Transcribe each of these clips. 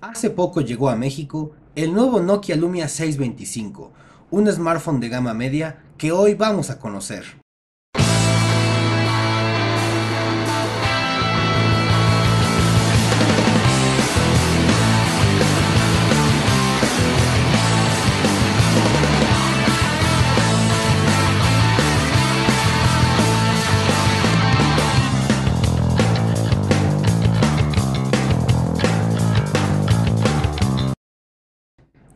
Hace poco llegó a México el nuevo Nokia Lumia 625, un smartphone de gama media que hoy vamos a conocer.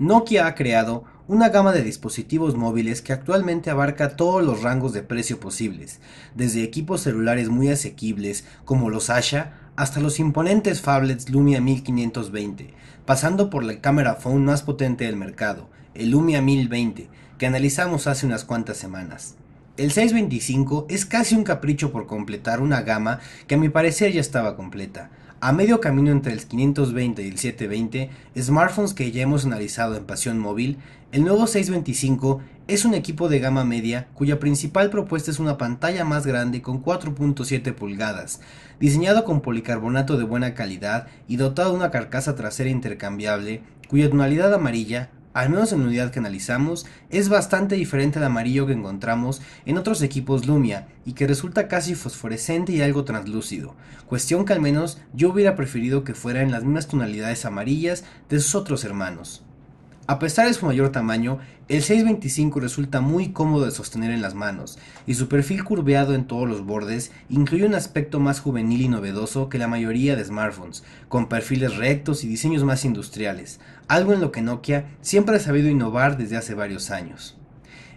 Nokia ha creado una gama de dispositivos móviles que actualmente abarca todos los rangos de precio posibles, desde equipos celulares muy asequibles como los Asha hasta los imponentes Fablets Lumia 1520, pasando por la cámara phone más potente del mercado, el Lumia 1020, que analizamos hace unas cuantas semanas. El 625 es casi un capricho por completar una gama que a mi parecer ya estaba completa, a medio camino entre el 520 y el 720, smartphones que ya hemos analizado en Pasión Móvil, el nuevo 625 es un equipo de gama media cuya principal propuesta es una pantalla más grande con 4.7 pulgadas, diseñado con policarbonato de buena calidad y dotado de una carcasa trasera intercambiable cuya tonalidad amarilla al menos en la unidad que analizamos, es bastante diferente al amarillo que encontramos en otros equipos Lumia y que resulta casi fosforescente y algo translúcido, cuestión que al menos yo hubiera preferido que fuera en las mismas tonalidades amarillas de sus otros hermanos. A pesar de su mayor tamaño, el 625 resulta muy cómodo de sostener en las manos, y su perfil curveado en todos los bordes incluye un aspecto más juvenil y novedoso que la mayoría de smartphones, con perfiles rectos y diseños más industriales, algo en lo que Nokia siempre ha sabido innovar desde hace varios años.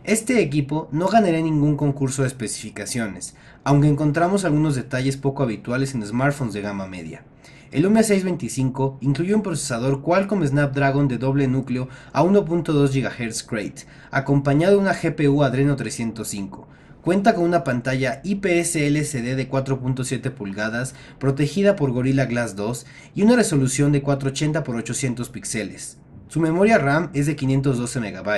Este equipo no ganará ningún concurso de especificaciones, aunque encontramos algunos detalles poco habituales en smartphones de gama media. El Lumia 625 incluye un procesador Qualcomm Snapdragon de doble núcleo a 1.2 GHz Crate, acompañado de una GPU Adreno 305. Cuenta con una pantalla IPS LCD de 4.7 pulgadas, protegida por Gorilla Glass 2 y una resolución de 480x800 píxeles. Su memoria RAM es de 512 MB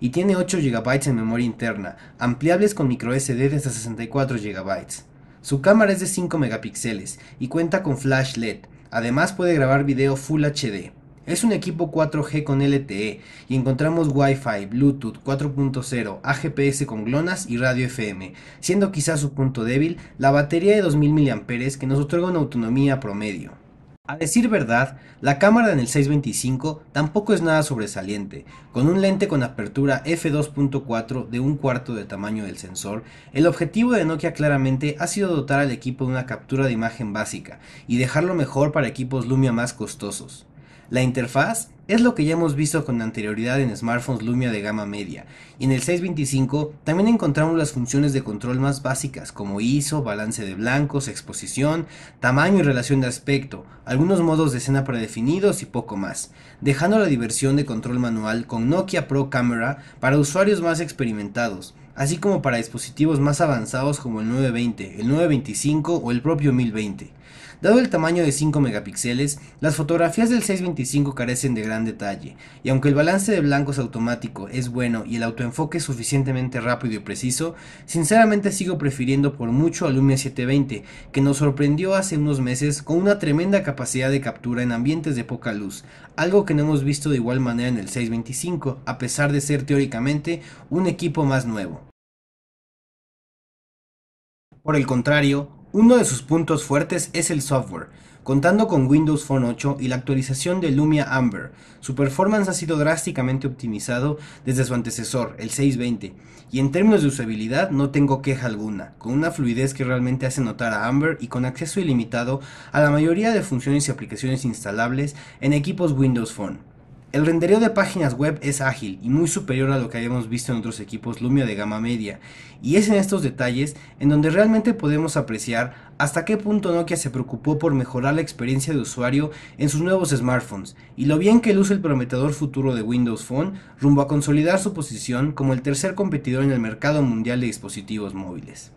y tiene 8 GB en memoria interna, ampliables con SD de hasta 64 GB. Su cámara es de 5 megapíxeles y cuenta con flash LED, Además puede grabar video Full HD. Es un equipo 4G con LTE y encontramos Wi-Fi, Bluetooth 4.0, AGPS con glonas y radio FM, siendo quizás su punto débil la batería de 2000 mAh que nos otorga una autonomía promedio. A decir verdad, la cámara en el 625 tampoco es nada sobresaliente. Con un lente con apertura f2.4 de un cuarto de tamaño del sensor, el objetivo de Nokia claramente ha sido dotar al equipo de una captura de imagen básica y dejarlo mejor para equipos Lumia más costosos. La interfaz es lo que ya hemos visto con anterioridad en smartphones Lumia de gama media, y en el 625 también encontramos las funciones de control más básicas como ISO, balance de blancos, exposición, tamaño y relación de aspecto, algunos modos de escena predefinidos y poco más, dejando la diversión de control manual con Nokia Pro Camera para usuarios más experimentados, así como para dispositivos más avanzados como el 920, el 925 o el propio 1020. Dado el tamaño de 5 megapíxeles, las fotografías del 625 carecen de gran detalle, y aunque el balance de blancos automático es bueno y el autoenfoque es suficientemente rápido y preciso, sinceramente sigo prefiriendo por mucho al Lumia 720, que nos sorprendió hace unos meses con una tremenda capacidad de captura en ambientes de poca luz, algo que no hemos visto de igual manera en el 625, a pesar de ser teóricamente un equipo más nuevo. Por el contrario, uno de sus puntos fuertes es el software. Contando con Windows Phone 8 y la actualización de Lumia Amber, su performance ha sido drásticamente optimizado desde su antecesor, el 620, y en términos de usabilidad no tengo queja alguna, con una fluidez que realmente hace notar a Amber y con acceso ilimitado a la mayoría de funciones y aplicaciones instalables en equipos Windows Phone. El rendereo de páginas web es ágil y muy superior a lo que habíamos visto en otros equipos Lumia de gama media, y es en estos detalles en donde realmente podemos apreciar hasta qué punto Nokia se preocupó por mejorar la experiencia de usuario en sus nuevos smartphones, y lo bien que luce el prometedor futuro de Windows Phone rumbo a consolidar su posición como el tercer competidor en el mercado mundial de dispositivos móviles.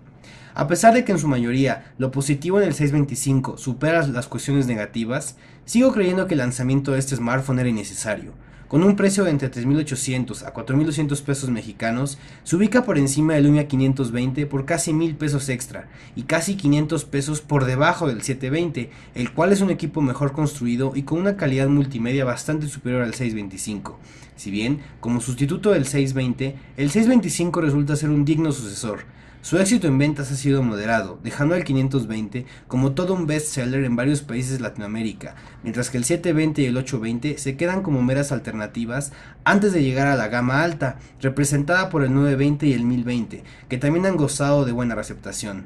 A pesar de que en su mayoría lo positivo en el 625 supera las cuestiones negativas, sigo creyendo que el lanzamiento de este smartphone era innecesario. Con un precio de entre 3.800 a 4.200 pesos mexicanos, se ubica por encima del Lumia 520 por casi 1.000 pesos extra y casi 500 pesos por debajo del 720, el cual es un equipo mejor construido y con una calidad multimedia bastante superior al 625. Si bien, como sustituto del 620, el 625 resulta ser un digno sucesor, su éxito en ventas ha sido moderado, dejando al 520 como todo un bestseller en varios países de Latinoamérica, mientras que el 720 y el 820 se quedan como meras alternativas antes de llegar a la gama alta, representada por el 920 y el 1020, que también han gozado de buena aceptación.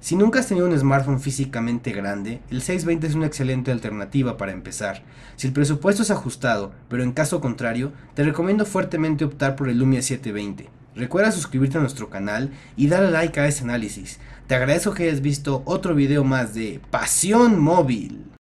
Si nunca has tenido un smartphone físicamente grande, el 620 es una excelente alternativa para empezar. Si el presupuesto es ajustado, pero en caso contrario, te recomiendo fuertemente optar por el Lumia 720 Recuerda suscribirte a nuestro canal y darle like a este análisis. Te agradezco que hayas visto otro video más de Pasión Móvil.